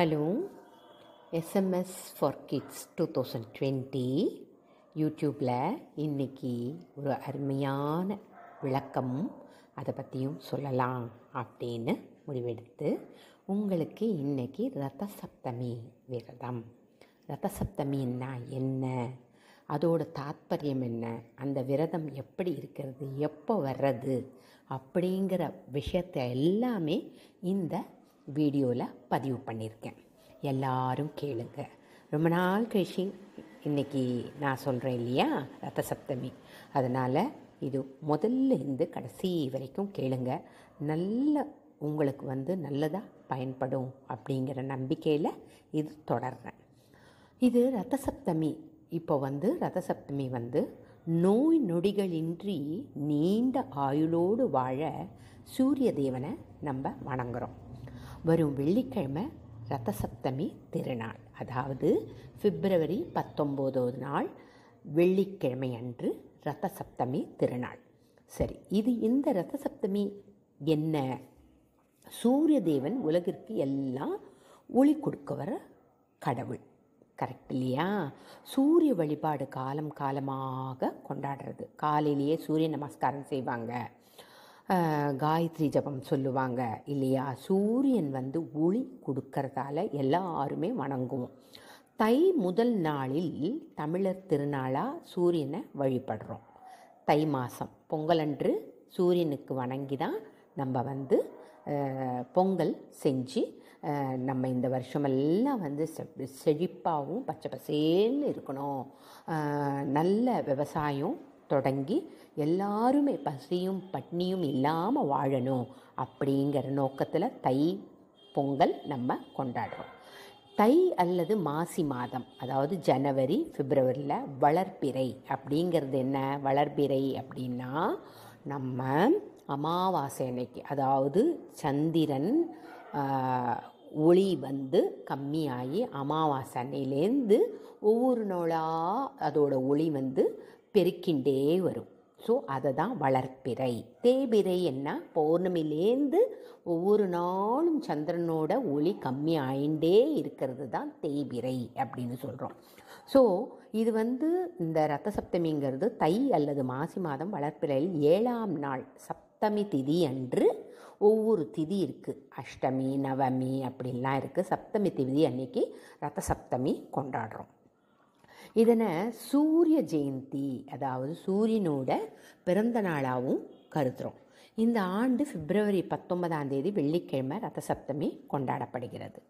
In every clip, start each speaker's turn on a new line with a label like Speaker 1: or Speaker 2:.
Speaker 1: hello SMS for kids two thousand twenty யூடியூப்பில் இன்றைக்கி ஒரு அருமையான விளக்கம் அதை பற்றியும் சொல்லலாம் அப்படின்னு முடிவெடுத்து உங்களுக்கு இன்றைக்கி ரத்த சப்தமி விரதம் ரத்த சப்தமின்னா என்ன அதோட தாத்பரியம் என்ன அந்த விரதம் எப்படி இருக்கிறது எப்போ வர்றது அப்படிங்கிற விஷயத்தை எல்லாமே இந்த வீடியோவில் பதிவு பண்ணியிருக்கேன் எல்லாரும் கேளுங்க ரொம்ப நாள் கழிச்சு இன்றைக்கி நான் சொல்கிறேன் இல்லையா ரத்த சப்தமி அதனால் இது முதல்ல இருந்து கடைசி வரைக்கும் கேளுங்க நல்ல உங்களுக்கு வந்து நல்லதாக பயன்படும் அப்படிங்கிற நம்பிக்கையில் இது தொடர்றேன் இது ரத்த சப்தமி இப்போ வந்து ரத சப்தமி வந்து நோய் நொடிகளின்றி நீண்ட ஆயுளோடு வாழ சூரிய தேவனை நம்ம வணங்குறோம் வரும் வெள்ளிக்கிழமை ரத்தசப்தமி சப்தமி திருநாள் அதாவது பிப்ரவரி பத்தொம்போதாவது நாள் வெள்ளிக்கிழமை அன்று ரத்த சப்தமி திருநாள் சரி இது இந்த ரத்த சப்தமி என்ன சூரிய தேவன் உலகிற்கு எல்லாம் ஒளி கொடுக்க வர கடவுள் கரெக்ட் இல்லையா சூரிய வழிபாடு காலம் காலமாக கொண்டாடுறது காலையிலேயே சூரிய நமஸ்காரம் செய்வாங்க காயத்ரி ஜபம் சொல்லுவாங்க இல்லையா சூரியன் வந்து ஒளி கொடுக்கறதால எல்லாருமே வணங்குவோம் தை முதல் நாளில் தமிழர் திருநாளாக சூரியனை வழிபடுறோம் தை மாதம் பொங்கலன்று சூரியனுக்கு வணங்கி தான் நம்ம வந்து பொங்கல் செஞ்சு நம்ம இந்த வருஷமெல்லாம் வந்து செழிப்பாகவும் பச்சை பசேல்னு இருக்கணும் நல்ல விவசாயம் தொடங்கி எல்லாருமே பசியும் பட்னியும் இல்லாமல் வாழணும் அப்படிங்கிற நோக்கத்தில் தை பொங்கல் நம்ம கொண்டாடுறோம் தை அல்லது மாசி மாதம் அதாவது ஜனவரி பிப்ரவரியில் வளர்ப்பிறை அப்படிங்கிறது என்ன வளர்ப்பிறை அப்படின்னா நம்ம அமாவாசை அன்னைக்கு அதாவது சந்திரன் ஒளி வந்து கம்மியாகி அமாவாசை அன்னையிலேருந்து ஒவ்வொரு நாளாக அதோட ஒளி வந்து பெருக்கிண்டே வரும் ஸோ அதை தான் வளர்ப்பிறை தேய்பிறை என்ன பௌர்ணமிலேருந்து ஒவ்வொரு நாளும் சந்திரனோட ஒளி கம்மி ஆயிண்டே இருக்கிறது தான் தேய்பிறை அப்படின்னு சொல்கிறோம் ஸோ இது வந்து இந்த ரத்த சப்தமிங்கிறது தை அல்லது மாசி மாதம் வளர்ப்பிறையில் ஏழாம் நாள் சப்தமி திதி அன்று ஒவ்வொரு திதி இருக்குது அஷ்டமி நவமி அப்படின்லாம் இருக்குது சப்தமி திதி அன்னைக்கு ரத்த சப்தமி கொண்டாடுறோம் இதனை சூரிய ஜெயந்தி அதாவது சூரியனோட பிறந்த நாளாகவும் கருதுகிறோம் இந்த ஆண்டு பிப்ரவரி பத்தொன்பதாம் தேதி வெள்ளிக்கிழமை ரத சப்தமி கொண்டாடப்படுகிறது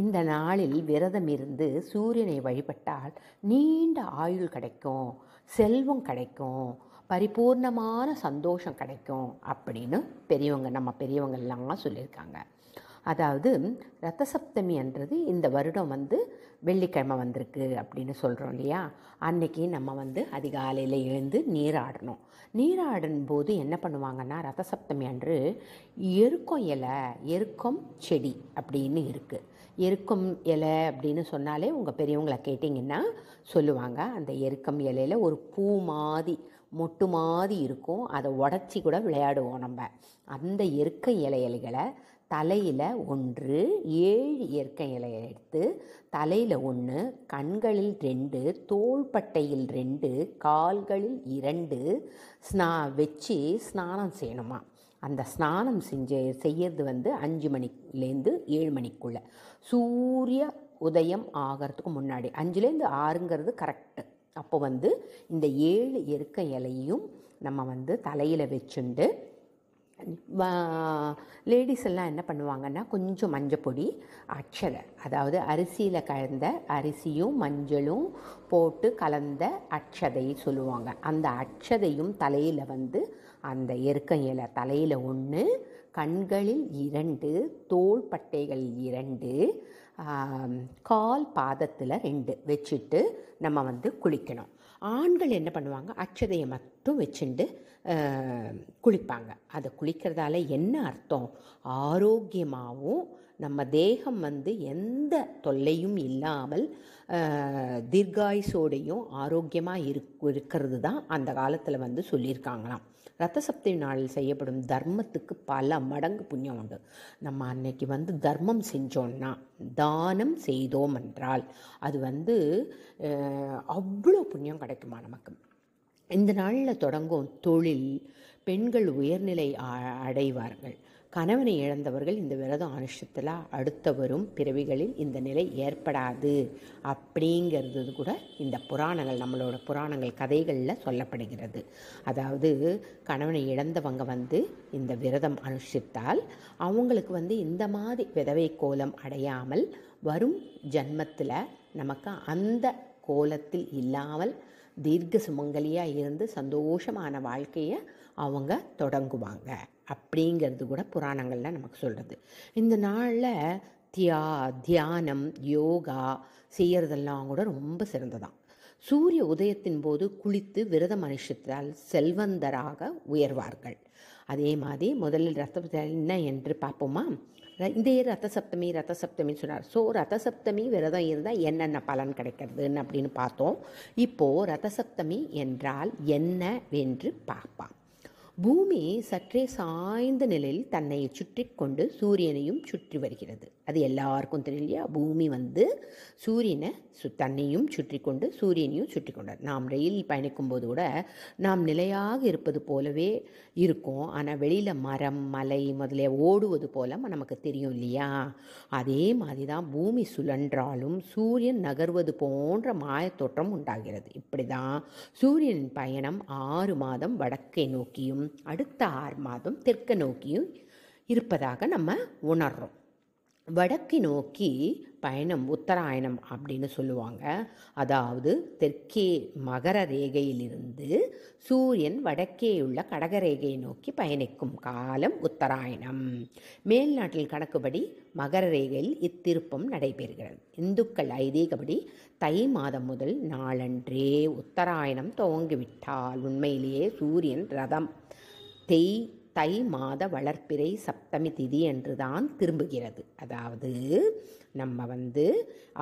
Speaker 1: இந்த நாளில் விரதம் இருந்து சூரியனை வழிபட்டால் நீண்ட ஆயுள் கிடைக்கும் செல்வம் கிடைக்கும் பரிபூர்ணமான சந்தோஷம் கிடைக்கும் அப்படின்னு பெரியவங்க நம்ம பெரியவங்கள்லாம் சொல்லியிருக்காங்க அதாவது ரத்த சப்தமி என்றது இந்த வருடம் வந்து வெள்ளிக்கிழமை வந்திருக்கு அப்படின்னு சொல்கிறோம் இல்லையா அன்றைக்கி நம்ம வந்து அதிகாலையில் எழுந்து நீராடணும் நீராடும் போது என்ன பண்ணுவாங்கன்னா ரத்த சப்தமி அன்று எருக்கம் இலை எருக்கம் செடி அப்படின்னு இருக்குது எருக்கம் இலை அப்படின்னு சொன்னாலே உங்கள் பெரியவங்களை கேட்டிங்கன்னா சொல்லுவாங்க அந்த எருக்கம் இலையில் ஒரு பூ மாதிரி மொட்டு மாதிரி இருக்கும் அதை உடச்சி கூட விளையாடுவோம் நம்ம அந்த எருக்க இலைகளை தலையில் ஒன்று ஏழு இயற்கை இலை எடுத்து தலையில் ஒன்று கண்களில் ரெண்டு தோள்பட்டையில் ரெண்டு கால்களில் இரண்டு ஸ்னா வச்சு ஸ்நானம் செய்யணுமா அந்த ஸ்நானம் செஞ்ச செய்யறது வந்து அஞ்சு மணிலேருந்து ஏழு மணிக்குள்ளே சூரிய உதயம் ஆகிறதுக்கு முன்னாடி அஞ்சுலேருந்து ஆறுங்கிறது கரெக்டு அப்போ வந்து இந்த ஏழு இயற்கை இலையும் நம்ம வந்து தலையில் வச்சுண்டு லேடிஸ் எல்லாம் என்ன பண்ணுவாங்கன்னா கொஞ்சம் மஞ்சப்பொடி அட்சதை அதாவது அரிசியில் கலந்த அரிசியும் மஞ்சளும் போட்டு கலந்த அச்சதை சொல்லுவாங்க அந்த அச்சதையும் தலையில் வந்து அந்த எருக்கையில் தலையில் ஒன்று கண்களில் இரண்டு பட்டைகளில் இரண்டு கால் பாதத்தில் ரெண்டு வச்சுட்டு நம்ம வந்து குளிக்கணும் ஆண்கள் என்ன பண்ணுவாங்க அச்சதையை மட்டும் வச்சுண்டு குளிப்பாங்க அதை குளிக்கிறதால என்ன அர்த்தம் ஆரோக்கியமாகவும் நம்ம தேகம் வந்து எந்த தொல்லையும் இல்லாமல் தீர்காயுசோடையும் ஆரோக்கியமாக இருக் இருக்கிறது தான் அந்த காலத்தில் வந்து சொல்லியிருக்காங்களாம் ரத்த சப்தி நாளில் செய்யப்படும் தர்மத்துக்கு பல மடங்கு புண்ணியம் உண்டு நம்ம அன்னைக்கு வந்து தர்மம் செஞ்சோன்னா தானம் செய்தோம் என்றால் அது வந்து அவ்வளோ புண்ணியம் கிடைக்குமா நமக்கு இந்த நாளில் தொடங்கும் தொழில் பெண்கள் உயர்நிலை அடைவார்கள் கணவனை இழந்தவர்கள் இந்த விரதம் அனுஷ்டத்தில் அடுத்த வரும் பிறவிகளில் இந்த நிலை ஏற்படாது அப்படிங்கிறது கூட இந்த புராணங்கள் நம்மளோட புராணங்கள் கதைகளில் சொல்லப்படுகிறது அதாவது கணவனை இழந்தவங்க வந்து இந்த விரதம் அனுஷ்டித்தால் அவங்களுக்கு வந்து இந்த மாதிரி விதவை கோலம் அடையாமல் வரும் ஜன்மத்தில் நமக்கு அந்த கோலத்தில் இல்லாமல் தீர்க்க சுமங்கலியாக இருந்து சந்தோஷமான வாழ்க்கையை அவங்க தொடங்குவாங்க அப்படிங்கிறது கூட புராணங்களில் நமக்கு சொல்கிறது இந்த நாளில் தியா தியானம் யோகா செய்கிறதெல்லாம் கூட ரொம்ப சிறந்ததான் சூரிய உதயத்தின் போது குளித்து விரத மனுஷத்தால் செல்வந்தராக உயர்வார்கள் அதே மாதிரி முதலில் ரத்த என்ன என்று பார்ப்போமா இதே ரத்த சப்தமி ரத்த சப்தமின்னு சொன்னார் ஸோ ரத்த சப்தமி விரதம் இருந்தால் என்னென்ன பலன் கிடைக்கிறதுன்னு அப்படின்னு பார்த்தோம் இப்போது ரத்த சப்தமி என்றால் என்ன என்று பார்ப்பான் பூமி சற்றே சாய்ந்த நிலையில் தன்னை சுற்றி கொண்டு சூரியனையும் சுற்றி வருகிறது அது எல்லாருக்கும் தெரியலையா பூமி வந்து சூரியனை சு தன்னையும் சுற்றி கொண்டு சூரியனையும் சுற்றி கொண்டார் நாம் ரயில் பயணிக்கும் போது கூட நாம் நிலையாக இருப்பது போலவே இருக்கும் ஆனால் வெளியில் மரம் மலை முதலிய ஓடுவது போல நமக்கு தெரியும் இல்லையா அதே மாதிரி தான் பூமி சுழன்றாலும் சூரியன் நகர்வது போன்ற மாயத்தோற்றம் உண்டாகிறது இப்படி தான் சூரியனின் பயணம் ஆறு மாதம் வடக்கை நோக்கியும் அடுத்த ஆறு மாதம் தெற்கு நோக்கியும் இருப்பதாக நம்ம உணர்றோம் வடக்கு நோக்கி பயணம் உத்தராயணம் அப்படின்னு சொல்லுவாங்க அதாவது தெற்கே மகர ரேகையிலிருந்து சூரியன் வடக்கே உள்ள கடகரேகையை நோக்கி பயணிக்கும் காலம் உத்தராயணம் மேல்நாட்டில் கணக்குப்படி மகர ரேகையில் இத்திருப்பம் நடைபெறுகிறது இந்துக்கள் ஐதீகப்படி தை மாதம் முதல் நாளன்றே உத்தராயணம் துவங்கிவிட்டால் உண்மையிலேயே சூரியன் ரதம் தெய் தை மாத வளர்ப்பிறை சப்தமி திதி என்று தான் திரும்புகிறது அதாவது நம்ம வந்து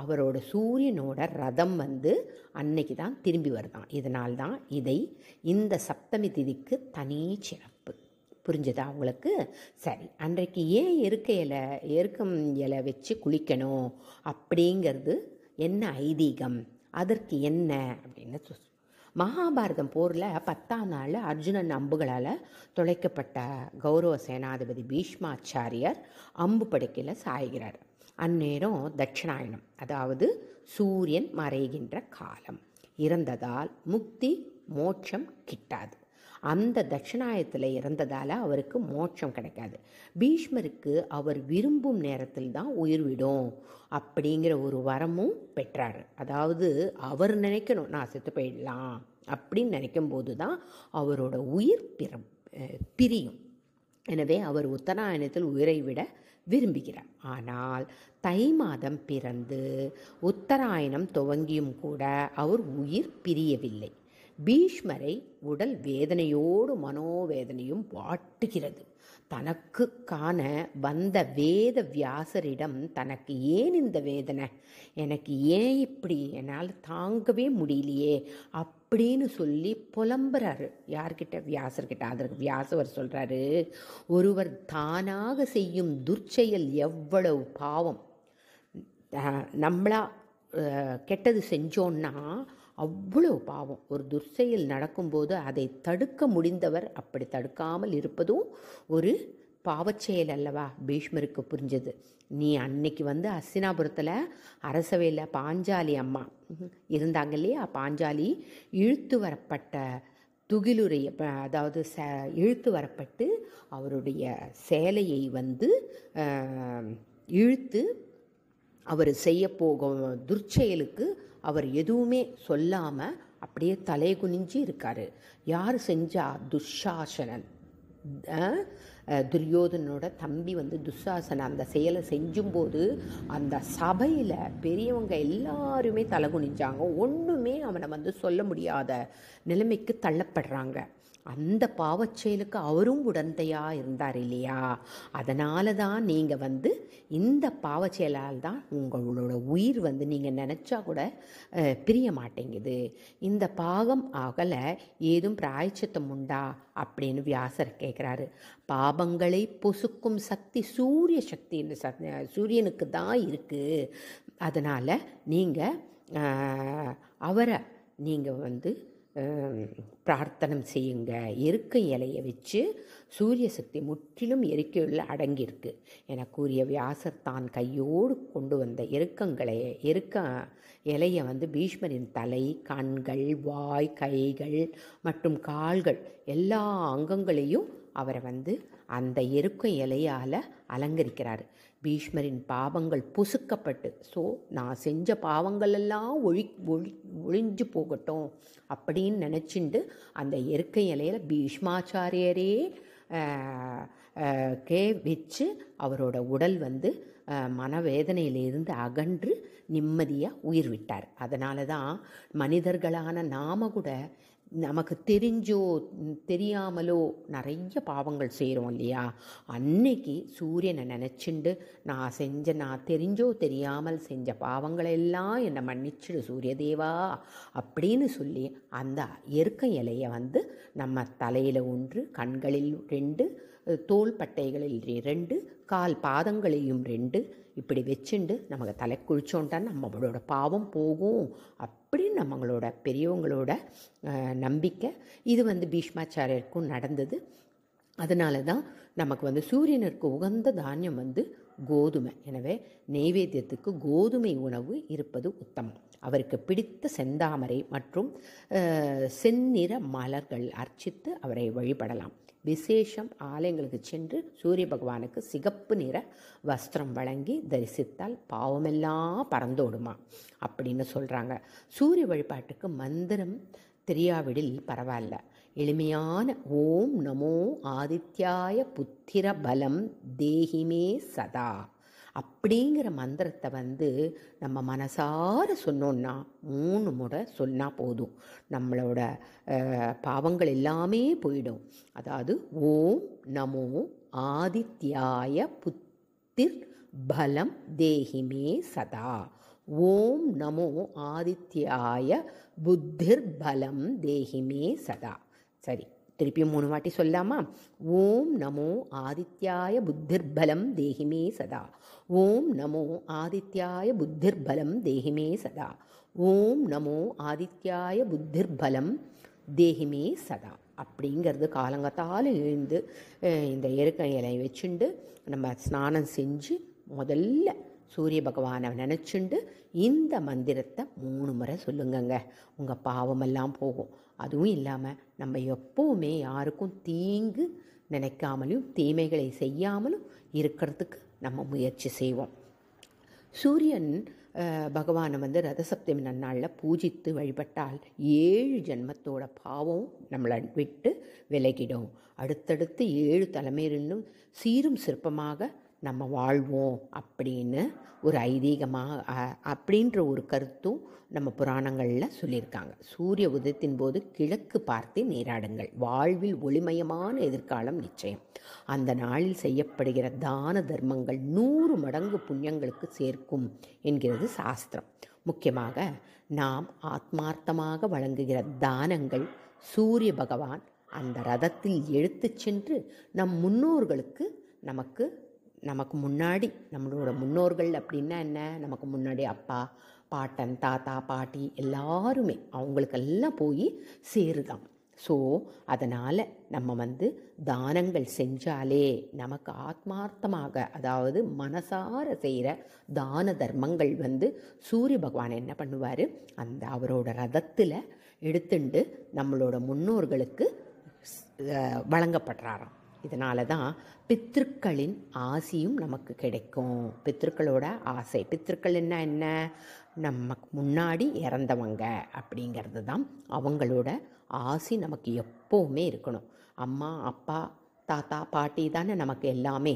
Speaker 1: அவரோட சூரியனோட ரதம் வந்து அன்னைக்கு தான் திரும்பி வருதான் இதனால்தான் இதை இந்த சப்தமி திதிக்கு தனி சிறப்பு புரிஞ்சுதா அவங்களுக்கு சரி அன்றைக்கு ஏன் இருக்க இலை எருக்கம் இலை வச்சு குளிக்கணும் அப்படிங்கிறது என்ன ஐதீகம் அதற்கு என்ன அப்படின்னு மகாபாரதம் போரில் பத்தாம் நாள் அர்ஜுனன் அம்புகளால் தொலைக்கப்பட்ட கௌரவ சேனாதிபதி பீஷ்மாச்சாரியார் அம்பு படுக்கையில் சாய்கிறார் அந்நேரம் தட்சிணாயணம் அதாவது சூரியன் மறைகின்ற காலம் இறந்ததால் முக்தி மோட்சம் கிட்டாது அந்த தட்சிணாயத்தில் இறந்ததால் அவருக்கு மோட்சம் கிடைக்காது பீஷ்மருக்கு அவர் விரும்பும் நேரத்தில் தான் உயிர் விடும் அப்படிங்கிற ஒரு வரமும் பெற்றார் அதாவது அவர் நினைக்கணும் நான் செத்து போயிடலாம் அப்படின்னு நினைக்கும் போது தான் அவரோட உயிர் பிரியும் எனவே அவர் உத்தராயணத்தில் உயிரை விட விரும்புகிறார் ஆனால் தை மாதம் பிறந்து உத்தராயணம் துவங்கியும் கூட அவர் உயிர் பிரியவில்லை பீஷ்மரை உடல் வேதனையோடு மனோவேதனையும் வாட்டுகிறது தனக்கு காண வந்த வேத வியாசரிடம் தனக்கு ஏன் இந்த வேதனை எனக்கு ஏன் இப்படி என்னால் தாங்கவே முடியலையே அப்படின்னு சொல்லி புலம்புறாரு யார்கிட்ட வியாசர்கிட்ட அதற்கு வியாசவர் சொல்கிறாரு ஒருவர் தானாக செய்யும் துர்ச்செயல் எவ்வளவு பாவம் நம்மளா கெட்டது செஞ்சோன்னா அவ்வளோ பாவம் ஒரு துர்ச்செயல் நடக்கும்போது அதை தடுக்க முடிந்தவர் அப்படி தடுக்காமல் இருப்பதும் ஒரு பாவச்செயல் அல்லவா பீஷ்மருக்கு புரிஞ்சது நீ அன்னைக்கு வந்து அஸ்தினாபுரத்தில் அரசவையில் பாஞ்சாலி அம்மா இருந்தாங்க இல்லையா பாஞ்சாலி இழுத்து வரப்பட்ட துகிலுரை அதாவது ச இழுத்து வரப்பட்டு அவருடைய சேலையை வந்து இழுத்து அவர் செய்யப்போகும் துர்ச்செயலுக்கு அவர் எதுவுமே சொல்லாமல் அப்படியே தலை குனிஞ்சி இருக்கார் யார் செஞ்சா துஷாசனன் துரியோதனோட தம்பி வந்து துஷாசன அந்த செயலை செஞ்சும்போது அந்த சபையில் பெரியவங்க எல்லாருமே தலை குனிஞ்சாங்க ஒன்றுமே அவனை வந்து சொல்ல முடியாத நிலைமைக்கு தள்ளப்படுறாங்க அந்த பாவச்செயலுக்கு அவரும் உடந்தையாக இருந்தார் இல்லையா அதனால தான் நீங்கள் வந்து இந்த பாவச்செயலால் தான் உங்களோட உயிர் வந்து நீங்கள் நினச்சா கூட பிரிய மாட்டேங்குது இந்த பாகம் ஆகலை ஏதும் பிராய்ச்சத்தம் உண்டா அப்படின்னு வியாசர் கேட்குறாரு பாபங்களை பொசுக்கும் சக்தி சூரிய சக்தி சூரியனுக்கு தான் இருக்குது அதனால் நீங்கள் அவரை நீங்கள் வந்து பிரார்த்தனம் செய்யுங்க எருக்க இலையை வச்சு சூரிய சக்தி முற்றிலும் எருக்கையுள்ள அடங்கியிருக்கு என கூறிய வியாசர் தான் கையோடு கொண்டு வந்த இறுக்கங்களை இருக்க இலையை வந்து பீஷ்மரின் தலை கண்கள் வாய் கைகள் மற்றும் கால்கள் எல்லா அங்கங்களையும் அவரை வந்து அந்த எருக்க இலையால் அலங்கரிக்கிறார் பீஷ்மரின் பாவங்கள் புசுக்கப்பட்டு ஸோ நான் செஞ்ச பாவங்கள் எல்லாம் ஒழி ஒழி ஒழிஞ்சு போகட்டும் அப்படின்னு நினச்சிண்டு அந்த எருக்க இலையில் பீஷ்மாச்சாரியரே கே வச்சு அவரோட உடல் வந்து மனவேதனையிலிருந்து அகன்று நிம்மதியாக உயிர் விட்டார் அதனால தான் மனிதர்களான நாம கூட நமக்கு தெரிஞ்சோ தெரியாமலோ நிறைய பாவங்கள் செய்கிறோம் இல்லையா அன்னைக்கு சூரியனை நினச்சிண்டு நான் செஞ்ச நான் தெரிஞ்சோ தெரியாமல் செஞ்ச பாவங்களை எல்லாம் என்னை மன்னிச்சிடு சூரிய தேவா அப்படின்னு சொல்லி அந்த எருக்க இலையை வந்து நம்ம தலையில் ஒன்று கண்களில் ரெண்டு தோல் பட்டைகளில் ரெண்டு கால் பாதங்களையும் ரெண்டு இப்படி வச்சுண்டு நமக்கு தலை குளிச்சோன்ட்டா நம்மளோட பாவம் போகும் அப் அப்படின்னு நம்மளோட பெரியவங்களோட நம்பிக்கை இது வந்து பீஷ்மாச்சாரியருக்கும் நடந்தது அதனால தான் நமக்கு வந்து சூரியனருக்கு உகந்த தானியம் வந்து கோதுமை எனவே நெய்வேத்தியத்துக்கு கோதுமை உணவு இருப்பது உத்தமம் அவருக்கு பிடித்த செந்தாமரை மற்றும் செந்நிற மலர்கள் அர்ச்சித்து அவரை வழிபடலாம் விசேஷம் ஆலயங்களுக்கு சென்று சூரிய பகவானுக்கு சிகப்பு நிற வஸ்திரம் வழங்கி தரிசித்தால் பாவமெல்லாம் பறந்தோடுமா அப்படின்னு சொல்கிறாங்க சூரிய வழிபாட்டுக்கு மந்திரம் தெரியாவிடில் பரவாயில்ல எளிமையான ஓம் நமோ ஆதித்யாய புத்திர பலம் தேகிமே சதா அப்படிங்கிற மந்திரத்தை வந்து நம்ம மனசார சொன்னோன்னா மூணு முறை சொன்னால் போதும் நம்மளோட பாவங்கள் எல்லாமே போயிடும் அதாவது ஓம் நமோ ஆதித்யாய புத்திர் பலம் தேகிமே சதா ஓம் நமோ ஆதித்யாய புத்திர் பலம் தேகிமே சதா சரி திருப்பியும் மூணு வாட்டி சொல்லாமா ஓம் நமோ ஆதித்யாய புத்திர்பலம் தேகிமே சதா ஓம் நமோ ஆதித்யாய புத்திர்பலம் தேகிமே சதா ஓம் நமோ ஆதித்யாய புத்திர்பலம் தேகிமே சதா அப்படிங்கிறது காலங்கத்தால் எழுந்து இந்த எருக்க இலையை வச்சுண்டு நம்ம ஸ்நானம் செஞ்சு முதல்ல சூரிய பகவானை நினச்சிண்டு இந்த மந்திரத்தை மூணு முறை சொல்லுங்கங்க உங்கள் பாவமெல்லாம் போகும் அதுவும் இல்லாமல் நம்ம எப்போவுமே யாருக்கும் தீங்கு நினைக்காமலும் தீமைகளை செய்யாமலும் இருக்கிறதுக்கு நம்ம முயற்சி செய்வோம் சூரியன் பகவானை வந்து ரதசப்தமி நன்னாளில் பூஜித்து வழிபட்டால் ஏழு ஜென்மத்தோட பாவம் நம்மளை விட்டு விலகிடும் அடுத்தடுத்து ஏழு தலைமையிலும் சீரும் சிற்பமாக நம்ம வாழ்வோம் அப்படின்னு ஒரு ஐதீகமாக அப்படின்ற ஒரு கருத்தும் நம்ம புராணங்களில் சொல்லியிருக்காங்க சூரிய உதயத்தின் போது கிழக்கு பார்த்து நீராடுங்கள் வாழ்வில் ஒளிமயமான எதிர்காலம் நிச்சயம் அந்த நாளில் செய்யப்படுகிற தான தர்மங்கள் நூறு மடங்கு புண்ணியங்களுக்கு சேர்க்கும் என்கிறது சாஸ்திரம் முக்கியமாக நாம் ஆத்மார்த்தமாக வழங்குகிற தானங்கள் சூரிய பகவான் அந்த ரதத்தில் எழுத்து சென்று நம் முன்னோர்களுக்கு நமக்கு நமக்கு முன்னாடி நம்மளோட முன்னோர்கள் அப்படின்னா என்ன நமக்கு முன்னாடி அப்பா பாட்டன் தாத்தா பாட்டி எல்லாருமே அவங்களுக்கெல்லாம் போய் சேருதான் ஸோ அதனால் நம்ம வந்து தானங்கள் செஞ்சாலே நமக்கு ஆத்மார்த்தமாக அதாவது மனசார செய்கிற தான தர்மங்கள் வந்து சூரிய பகவான் என்ன பண்ணுவார் அந்த அவரோட ரதத்தில் எடுத்துண்டு நம்மளோட முன்னோர்களுக்கு வழங்கப்படுறாராம் இதனால தான் பித்திருக்களின் ஆசியும் நமக்கு கிடைக்கும் பித்திருக்களோட ஆசை பித்திருக்கள் என்ன என்ன நமக்கு முன்னாடி இறந்தவங்க அப்படிங்கிறது தான் அவங்களோட ஆசி நமக்கு எப்போவுமே இருக்கணும் அம்மா அப்பா தாத்தா பாட்டி தானே நமக்கு எல்லாமே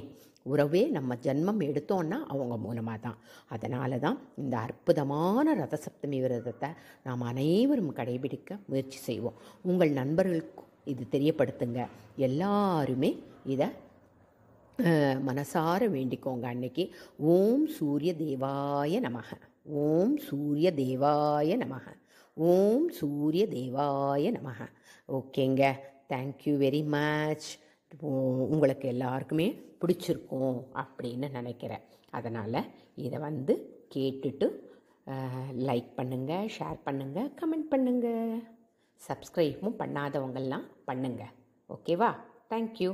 Speaker 1: உறவே நம்ம ஜென்மம் எடுத்தோன்னா அவங்க மூலமாக தான் அதனால தான் இந்த அற்புதமான ரத சப்தமி விரதத்தை நாம் அனைவரும் கடைபிடிக்க முயற்சி செய்வோம் உங்கள் நண்பர்களுக்கும் இது தெரியப்படுத்துங்க எல்லாருமே இதை மனசார வேண்டிக்கோங்க அன்னைக்கு ஓம் சூரிய தேவாய நமக ஓம் சூரிய தேவாய நமக ஓம் சூரிய தேவாய நமக ஓகேங்க தேங்க்யூ வெரி மச் உங்களுக்கு எல்லாருக்குமே பிடிச்சிருக்கும் அப்படின்னு நினைக்கிறேன் அதனால் இதை வந்து கேட்டுட்டு லைக் பண்ணுங்கள் ஷேர் பண்ணுங்கள் கமெண்ட் பண்ணுங்கள் சப்ஸ்கிரைபும் பண்ணாதவங்கள்லாம் பண்ணுங்கள் ஓகேவா தேங்க்யூ